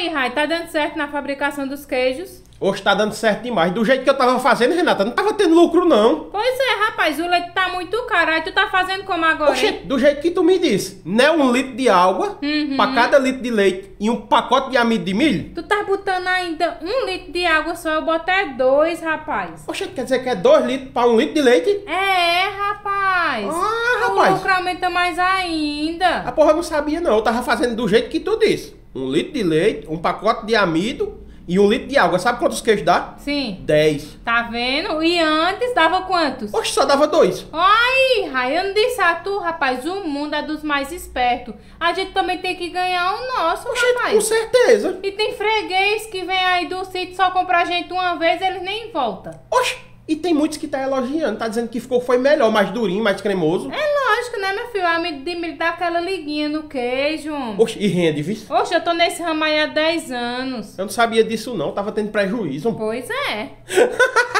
aí, Rai, tá dando certo na fabricação dos queijos? Hoje tá dando certo demais. Do jeito que eu tava fazendo, Renata, não tava tendo lucro, não. Pois é, rapaz, o leite tá muito caro. Aí tu tá fazendo como agora? Oxê, do jeito que tu me disse. Né um litro de água uhum. pra cada litro de leite e um pacote de amido de milho? Tu tá botando ainda um litro de água só, eu boto é dois, rapaz. Oxê, quer dizer que é dois litros pra um litro de leite? É, rapaz. Ah, rapaz. O lucro aumenta mais ainda. A porra eu não sabia, não. Eu tava fazendo do jeito que tu disse um litro de leite, um pacote de amido e um litro de água. Sabe quantos queijos dá? Sim. Dez. Tá vendo? E antes dava quantos? Oxe, só dava dois. Ai, Raiano disse a tu, rapaz, o mundo é dos mais espertos. A gente também tem que ganhar o nosso, Oxe, rapaz. com certeza. E tem freguês que vem aí do sítio só comprar gente uma vez, eles nem voltam. Oxe, e tem muitos que tá elogiando, tá dizendo que ficou foi melhor, mais durinho, mais cremoso. É amigo de me dá aquela liguinha no queijo. Oxe, e rende, viu? Oxe, eu tô nesse ramo aí há 10 anos. Eu não sabia disso não, tava tendo prejuízo. Pois é.